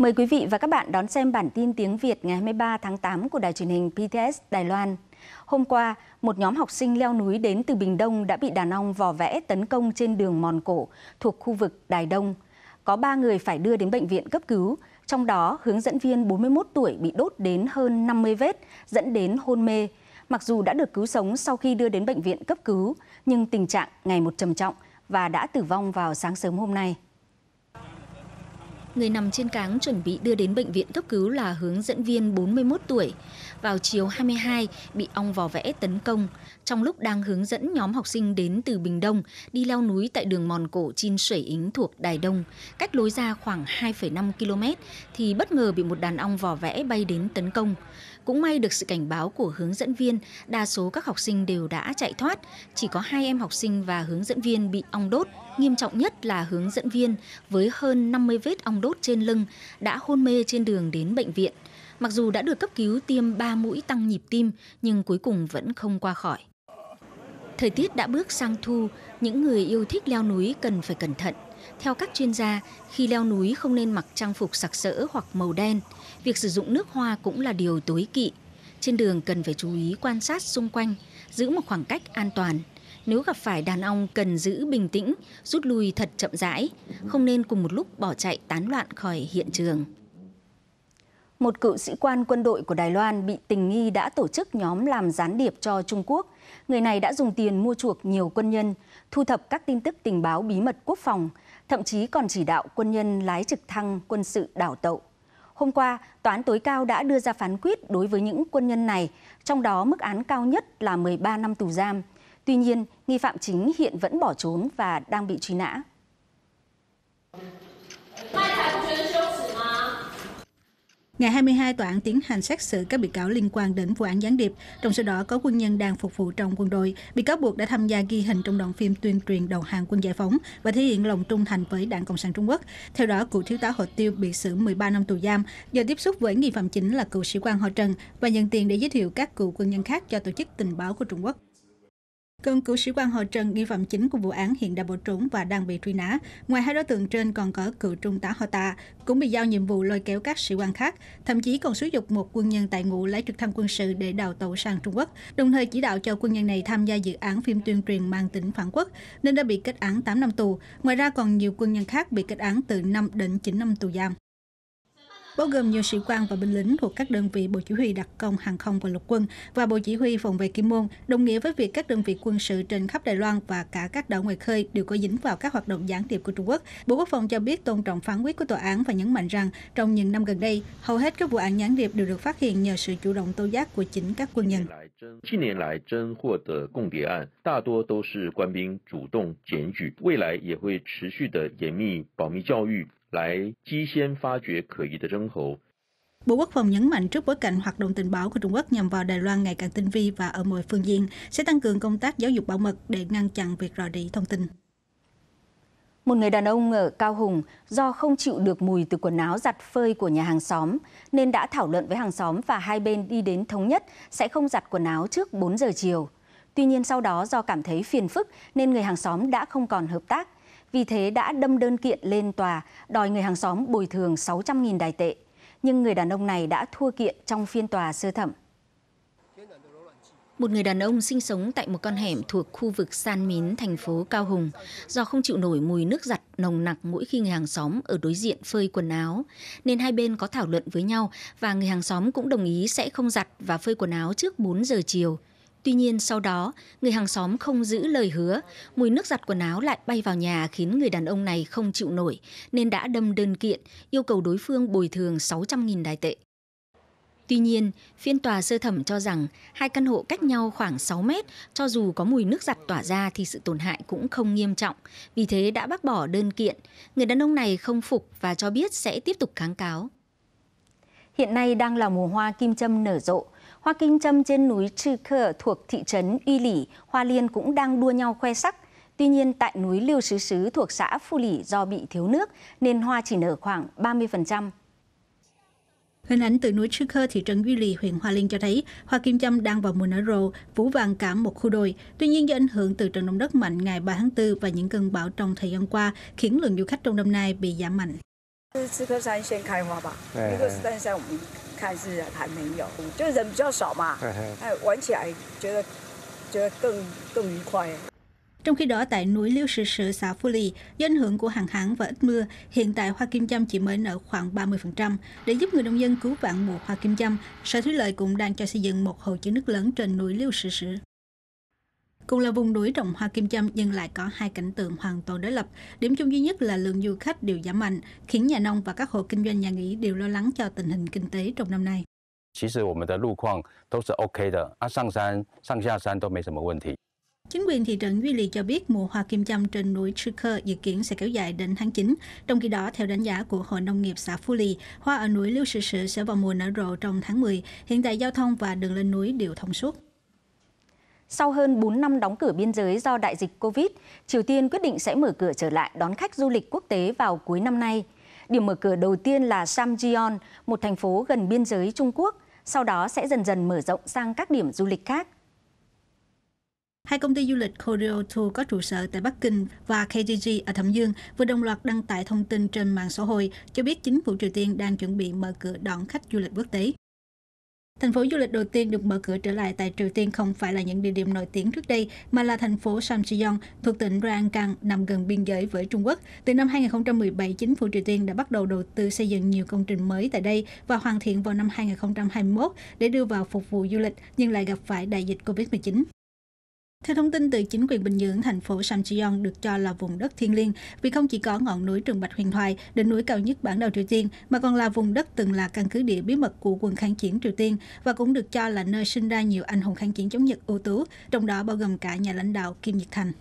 Mời quý vị và các bạn đón xem bản tin tiếng Việt ngày 23 tháng 8 của đài truyền hình PTS Đài Loan. Hôm qua, một nhóm học sinh leo núi đến từ Bình Đông đã bị đàn ông vò vẽ tấn công trên đường Mòn Cổ thuộc khu vực Đài Đông. Có 3 người phải đưa đến bệnh viện cấp cứu, trong đó hướng dẫn viên 41 tuổi bị đốt đến hơn 50 vết, dẫn đến hôn mê. Mặc dù đã được cứu sống sau khi đưa đến bệnh viện cấp cứu, nhưng tình trạng ngày một trầm trọng và đã tử vong vào sáng sớm hôm nay. Người nằm trên cáng chuẩn bị đưa đến bệnh viện cấp cứu là hướng dẫn viên 41 tuổi. Vào chiều 22, bị ong vò vẽ tấn công. Trong lúc đang hướng dẫn nhóm học sinh đến từ Bình Đông, đi leo núi tại đường mòn cổ Chin Sủy Ính thuộc Đài Đông, cách lối ra khoảng 2,5 km, thì bất ngờ bị một đàn ong vò vẽ bay đến tấn công. Cũng may được sự cảnh báo của hướng dẫn viên, đa số các học sinh đều đã chạy thoát, chỉ có hai em học sinh và hướng dẫn viên bị ong đốt, nghiêm trọng nhất là hướng dẫn viên với hơn 50 vết ong đốt trên lưng đã hôn mê trên đường đến bệnh viện. Mặc dù đã được cấp cứu tiêm 3 mũi tăng nhịp tim nhưng cuối cùng vẫn không qua khỏi. Thời tiết đã bước sang thu, những người yêu thích leo núi cần phải cẩn thận. Theo các chuyên gia, khi leo núi không nên mặc trang phục sặc sỡ hoặc màu đen – Việc sử dụng nước hoa cũng là điều tối kỵ. Trên đường cần phải chú ý quan sát xung quanh, giữ một khoảng cách an toàn. Nếu gặp phải đàn ong cần giữ bình tĩnh, rút lui thật chậm rãi, không nên cùng một lúc bỏ chạy tán loạn khỏi hiện trường. Một cựu sĩ quan quân đội của Đài Loan bị tình nghi đã tổ chức nhóm làm gián điệp cho Trung Quốc. Người này đã dùng tiền mua chuộc nhiều quân nhân, thu thập các tin tức tình báo bí mật quốc phòng, thậm chí còn chỉ đạo quân nhân lái trực thăng quân sự đảo tậu. Hôm qua, tòa án tối cao đã đưa ra phán quyết đối với những quân nhân này, trong đó mức án cao nhất là 13 năm tù giam. Tuy nhiên, nghi phạm chính hiện vẫn bỏ trốn và đang bị truy nã. Ngày 22, tòa án tiến hành xét xử các bị cáo liên quan đến vụ án gián điệp, trong số đó có quân nhân đang phục vụ trong quân đội. Bị cáo buộc đã tham gia ghi hình trong đoạn phim tuyên truyền đầu hàng quân giải phóng và thể hiện lòng trung thành với Đảng Cộng sản Trung Quốc. Theo đó, cựu thiếu tá Hồ Tiêu bị xử 13 năm tù giam do tiếp xúc với nghi phạm chính là cựu sĩ quan Họ Trần và nhận tiền để giới thiệu các cựu quân nhân khác cho tổ chức tình báo của Trung Quốc. Cựu cựu sĩ quan họ Trần, nghi phạm chính của vụ án hiện đã bỏ trốn và đang bị truy nã. Ngoài hai đối tượng trên còn có cựu trung tá họ Tạ, cũng bị giao nhiệm vụ lôi kéo các sĩ quan khác, thậm chí còn xúi dục một quân nhân tại ngũ lấy trực thăng quân sự để đào tẩu sang Trung Quốc, đồng thời chỉ đạo cho quân nhân này tham gia dự án phim tuyên truyền mang tính phản quốc, nên đã bị kết án 8 năm tù. Ngoài ra còn nhiều quân nhân khác bị kết án từ 5 đến 9 năm tù giam bao gồm nhiều sĩ quan và binh lính thuộc các đơn vị Bộ Chỉ huy Đặc công Hàng không và Lục quân và Bộ Chỉ huy Phòng vệ Kim Môn, đồng nghĩa với việc các đơn vị quân sự trên khắp Đài Loan và cả các đảo ngoài khơi đều có dính vào các hoạt động gián điệp của Trung Quốc. Bộ Quốc phòng cho biết tôn trọng phán quyết của tòa án và nhấn mạnh rằng trong những năm gần đây, hầu hết các vụ án gián điệp đều được phát hiện nhờ sự chủ động tố giác của chính các quân nhân. 近年来侦获的共谍案，大多都是官兵主动检举，未来也会持续的严密保密教育，Bộ Quốc phòng nhấn mạnh trước bối cảnh hoạt động tình báo của Trung Quốc nhằm vào Đài Loan ngày càng tinh vi và ở mọi phương diện, sẽ tăng cường công tác giáo dục bảo mật để ngăn chặn việc rò rỉ thông tin. Một người đàn ông ở Cao Hùng do không chịu được mùi từ quần áo giặt phơi của nhà hàng xóm nên đã thảo luận với hàng xóm và hai bên đi đến thống nhất sẽ không giặt quần áo trước 4 giờ chiều. Tuy nhiên sau đó do cảm thấy phiền phức nên người hàng xóm đã không còn hợp tác vì thế đã đâm đơn kiện lên tòa đòi người hàng xóm bồi thường 600.000 đài tệ. Nhưng người đàn ông này đã thua kiện trong phiên tòa sơ thẩm. Một người đàn ông sinh sống tại một con hẻm thuộc khu vực San Mín, thành phố Cao Hùng, do không chịu nổi mùi nước giặt nồng nặc mỗi khi người hàng xóm ở đối diện phơi quần áo, nên hai bên có thảo luận với nhau và người hàng xóm cũng đồng ý sẽ không giặt và phơi quần áo trước 4 giờ chiều. Tuy nhiên sau đó, người hàng xóm không giữ lời hứa, mùi nước giặt quần áo lại bay vào nhà khiến người đàn ông này không chịu nổi, nên đã đâm đơn kiện, yêu cầu đối phương bồi thường 600.000 đài tệ. Tuy nhiên, phiên tòa sơ thẩm cho rằng hai căn hộ cách nhau khoảng 6 mét, cho dù có mùi nước giặt tỏa ra thì sự tổn hại cũng không nghiêm trọng, vì thế đã bác bỏ đơn kiện. Người đàn ông này không phục và cho biết sẽ tiếp tục kháng cáo. Hiện nay đang là mùa hoa kim châm nở rộ, Hoa Kinh Châm trên núi Trư Khơ thuộc thị trấn Uy Lỷ, Hoa Liên cũng đang đua nhau khoe sắc. Tuy nhiên, tại núi Liêu Sứ Sứ thuộc xã Phu Lỷ do bị thiếu nước nên hoa chỉ nở khoảng 30%. Hình ảnh từ núi Trư Khơ, thị trấn Duy Lì, huyện Hoa Liên cho thấy hoa kim châm đang vào mùa nở rộ, phủ vàng cả một khu đồi. Tuy nhiên do ảnh hưởng từ trận động đất mạnh ngày 3 tháng 4 và những cơn bão trong thời gian qua khiến lượng du khách trong năm nay bị giảm mạnh. 看是还没有，就人比较少嘛，哎，玩起来觉得觉得更更愉快。Trong khi đó, tại núi Liêu Sự Sự, xã Phú Lì, do ảnh hưởng của hạn hán và ít mưa, hiện tại hoa kim châm chỉ mới nở khoảng 30%. Để giúp người nông dân cứu vãn mùa hoa kim châm, Sở Thúy Lợi cũng đang cho xây dựng một hồ chứa nước lớn trên núi Liêu Sự Sự. Cùng là vùng núi trồng hoa kim châm nhưng lại có hai cảnh tượng hoàn toàn đối lập. Điểm chung duy nhất là lượng du khách đều giảm mạnh, khiến nhà nông và các hộ kinh doanh nhà nghỉ đều lo lắng cho tình hình kinh tế trong năm nay. Chính quyền thị trấn Duy Lì cho biết mùa hoa kim châm trên núi Trucker dự kiến sẽ kéo dài đến tháng 9. Trong khi đó, theo đánh giá của Hội Nông nghiệp xã Phú Lì, hoa ở núi Liêu Sự Sử sẽ vào mùa nở rộ trong tháng 10. Hiện tại giao thông và đường lên núi đều thông suốt. Sau hơn 4 năm đóng cửa biên giới do đại dịch Covid, Triều Tiên quyết định sẽ mở cửa trở lại đón khách du lịch quốc tế vào cuối năm nay. Điểm mở cửa đầu tiên là Samgyeon, một thành phố gần biên giới Trung Quốc, sau đó sẽ dần dần mở rộng sang các điểm du lịch khác. Hai công ty du lịch Koryo Tour có trụ sở tại Bắc Kinh và KDG ở Thẩm Dương vừa đồng loạt đăng tải thông tin trên mạng xã hội cho biết chính phủ Triều Tiên đang chuẩn bị mở cửa đón khách du lịch quốc tế. Thành phố du lịch đầu tiên được mở cửa trở lại tại Triều Tiên không phải là những địa điểm nổi tiếng trước đây, mà là thành phố Samcheong thuộc tỉnh Rangkang nằm gần biên giới với Trung Quốc. Từ năm 2017, chính phủ Triều Tiên đã bắt đầu đầu tư xây dựng nhiều công trình mới tại đây và hoàn thiện vào năm 2021 để đưa vào phục vụ du lịch nhưng lại gặp phải đại dịch COVID-19. Theo thông tin từ chính quyền Bình Nhưỡng, thành phố Samcheon được cho là vùng đất thiêng liêng vì không chỉ có ngọn núi Trường Bạch Huyền Thoại, đỉnh núi cao nhất bản đầu Triều Tiên, mà còn là vùng đất từng là căn cứ địa bí mật của quân kháng chiến Triều Tiên và cũng được cho là nơi sinh ra nhiều anh hùng kháng chiến chống Nhật ưu tú, trong đó bao gồm cả nhà lãnh đạo Kim Nhật Thành.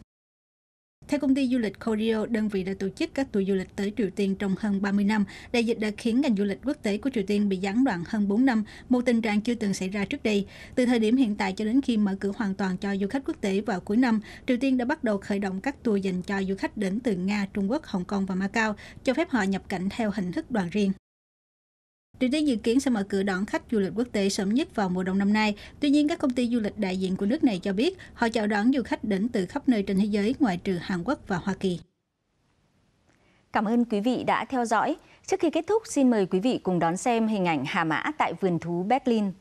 Theo công ty du lịch Koryo, đơn vị đã tổ chức các tour du lịch tới Triều Tiên trong hơn 30 năm. Đại dịch đã khiến ngành du lịch quốc tế của Triều Tiên bị gián đoạn hơn 4 năm, một tình trạng chưa từng xảy ra trước đây. Từ thời điểm hiện tại cho đến khi mở cửa hoàn toàn cho du khách quốc tế vào cuối năm, Triều Tiên đã bắt đầu khởi động các tour dành cho du khách đến từ Nga, Trung Quốc, Hồng Kông và Macau, cho phép họ nhập cảnh theo hình thức đoàn riêng. Điểm đến dự kiến sẽ mở cửa đón khách du lịch quốc tế sớm nhất vào mùa đông năm nay. Tuy nhiên, các công ty du lịch đại diện của nước này cho biết họ chào đón du khách đến từ khắp nơi trên thế giới ngoại trừ Hàn Quốc và Hoa Kỳ. Cảm ơn quý vị đã theo dõi. Trước khi kết thúc, xin mời quý vị cùng đón xem hình ảnh Hà Mã tại vườn thú Berlin.